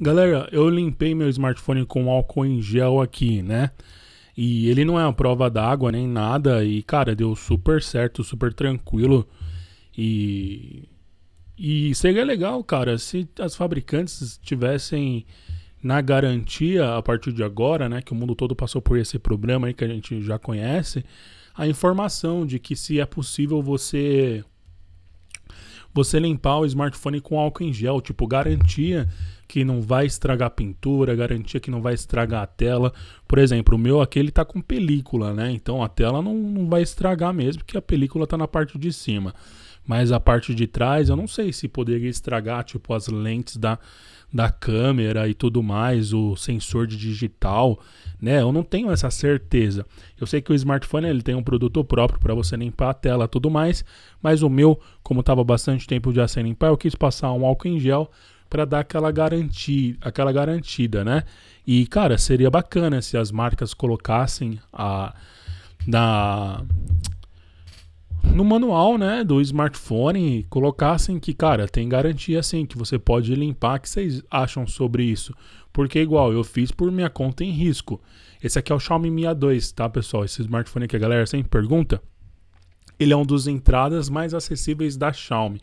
Galera, eu limpei meu smartphone com álcool em gel aqui, né? E ele não é uma prova d'água nem nada. E, cara, deu super certo, super tranquilo. E. E seria legal, cara, se as fabricantes tivessem na garantia a partir de agora, né? Que o mundo todo passou por esse problema aí que a gente já conhece. A informação de que se é possível você você limpar o smartphone com álcool em gel, tipo, garantia que não vai estragar a pintura, garantia que não vai estragar a tela. Por exemplo, o meu aqui ele tá com película, né? Então a tela não, não vai estragar mesmo, porque a película tá na parte de cima mas a parte de trás eu não sei se poderia estragar tipo as lentes da, da câmera e tudo mais, o sensor de digital, né? Eu não tenho essa certeza. Eu sei que o smartphone ele tem um produto próprio para você limpar a tela, tudo mais, mas o meu, como estava bastante tempo já sem limpar, eu quis passar um álcool em gel para dar aquela garantia, aquela garantida, né? E cara, seria bacana se as marcas colocassem a na no manual, né, do smartphone, colocassem que, cara, tem garantia sim, que você pode limpar. O que vocês acham sobre isso? Porque, igual, eu fiz por minha conta em risco. Esse aqui é o Xiaomi Mi A2, tá, pessoal? Esse smartphone aqui, a galera sempre pergunta. Ele é um dos entradas mais acessíveis da Xiaomi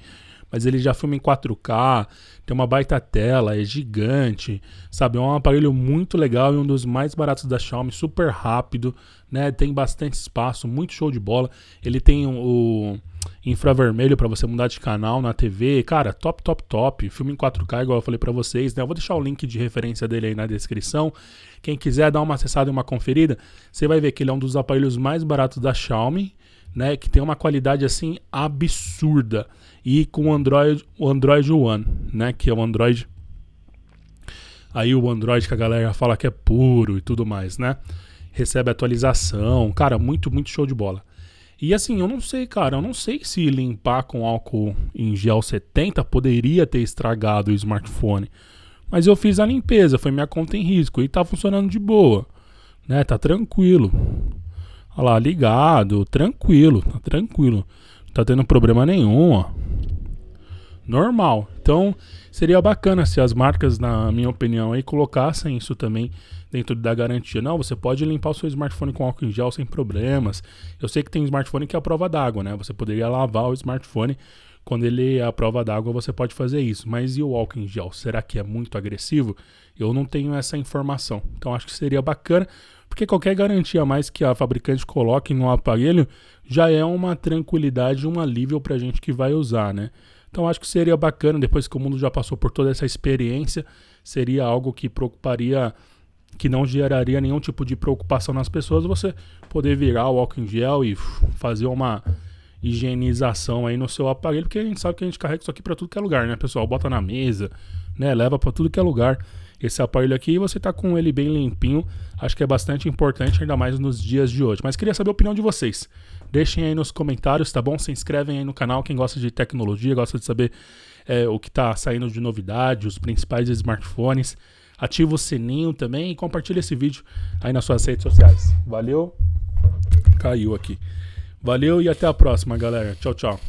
mas ele já filma em 4K, tem uma baita tela, é gigante, sabe? É um aparelho muito legal e um dos mais baratos da Xiaomi, super rápido, né? Tem bastante espaço, muito show de bola. Ele tem o infravermelho para você mudar de canal na TV. Cara, top, top, top. Filme em 4K, igual eu falei para vocês, né? Eu vou deixar o link de referência dele aí na descrição. Quem quiser dar uma acessada e uma conferida, você vai ver que ele é um dos aparelhos mais baratos da Xiaomi né, que tem uma qualidade assim absurda e com o Android, o Android One, né, que é o Android aí o Android que a galera fala que é puro e tudo mais, né? Recebe atualização, cara, muito muito show de bola. E assim, eu não sei, cara, eu não sei se limpar com álcool em gel 70 poderia ter estragado o smartphone. Mas eu fiz a limpeza, foi minha conta em risco e tá funcionando de boa, né? Tá tranquilo. Olha lá, ligado, tranquilo, tá tranquilo. Não tá tendo problema nenhum, ó. Normal. Então, seria bacana se as marcas, na minha opinião, aí colocassem isso também dentro da garantia. Não, você pode limpar o seu smartphone com álcool em gel sem problemas. Eu sei que tem um smartphone que é a prova d'água, né? Você poderia lavar o smartphone quando ele é a prova d'água, você pode fazer isso. Mas e o álcool em gel? Será que é muito agressivo? Eu não tenho essa informação. Então acho que seria bacana porque qualquer garantia mais que a fabricante coloque no aparelho já é uma tranquilidade, um alívio para a gente que vai usar, né? Então acho que seria bacana, depois que o mundo já passou por toda essa experiência, seria algo que preocuparia, que não geraria nenhum tipo de preocupação nas pessoas, você poder virar o álcool em gel e fazer uma higienização aí no seu aparelho, porque a gente sabe que a gente carrega isso aqui para tudo que é lugar, né, pessoal? Bota na mesa, né, leva para tudo que é lugar esse aparelho aqui e você está com ele bem limpinho. Acho que é bastante importante, ainda mais nos dias de hoje. Mas queria saber a opinião de vocês. Deixem aí nos comentários, tá bom? Se inscrevem aí no canal, quem gosta de tecnologia, gosta de saber é, o que está saindo de novidade, os principais smartphones. Ativa o sininho também e compartilha esse vídeo aí nas suas redes sociais. Valeu! Caiu aqui. Valeu e até a próxima, galera. Tchau, tchau.